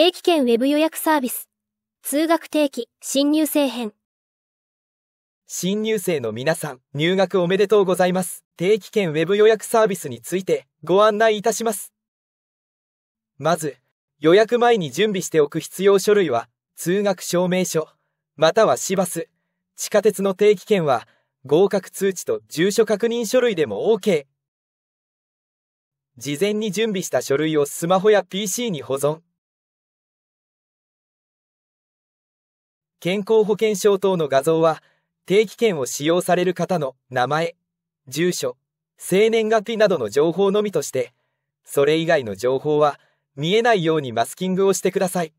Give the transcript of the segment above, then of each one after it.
定期券ウェブ予約サービス。通学定期新入生編。新入生の皆さん、入学おめでとうございます。定期券ウェブ予約サービスについてご案内いたします。まず、予約前に準備しておく必要書類は、通学証明書、または市バス、地下鉄の定期券は、合格通知と住所確認書類でも OK。事前に準備した書類をスマホや PC に保存。健康保険証等の画像は、定期券を使用される方の名前、住所、生年月日などの情報のみとして、それ以外の情報は見えないようにマスキングをしてください。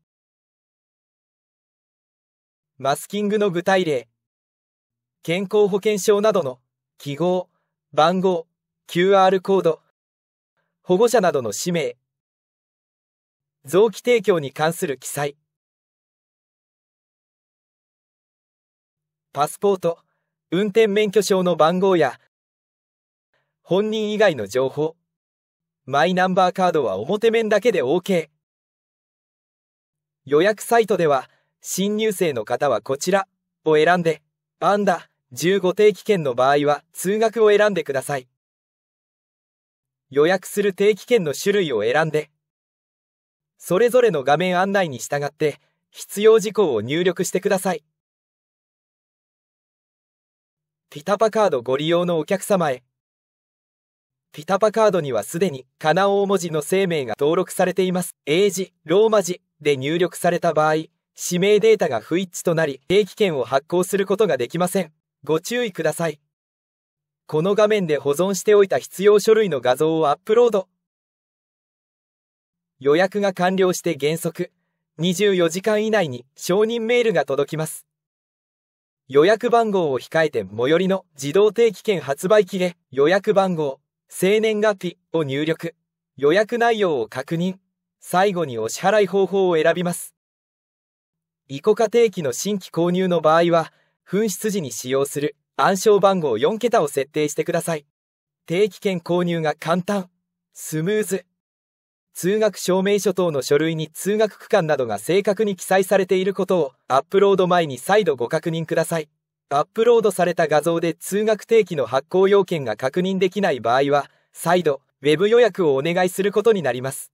マスキングの具体例。健康保険証などの記号、番号、QR コード、保護者などの氏名、臓器提供に関する記載、パスポート、運転免許証の番号や、本人以外の情報、マイナンバーカードは表面だけで OK。予約サイトでは、新入生の方はこちらを選んで、アンダ15定期券の場合は通学を選んでください。予約する定期券の種類を選んで、それぞれの画面案内に従って必要事項を入力してください。ピタパカードご利用のお客様へ。ピタパカードにはすでに、カナ大文字の生命が登録されています。英字、ローマ字で入力された場合、指名データが不一致となり、定期券を発行することができません。ご注意ください。この画面で保存しておいた必要書類の画像をアップロード。予約が完了して原則、24時間以内に承認メールが届きます。予約番号を控えて最寄りの自動定期券発売機へ予約番号、生年月日を入力。予約内容を確認。最後にお支払い方法を選びます。イコカ定期の新規購入の場合は、紛失時に使用する暗証番号4桁を設定してください。定期券購入が簡単、スムーズ、通学証明書等の書類に通学区間などが正確に記載されていることをアップロード前に再度ご確認ください。アップロードされた画像で通学定期の発行要件が確認できない場合は、再度、Web 予約をお願いすることになります。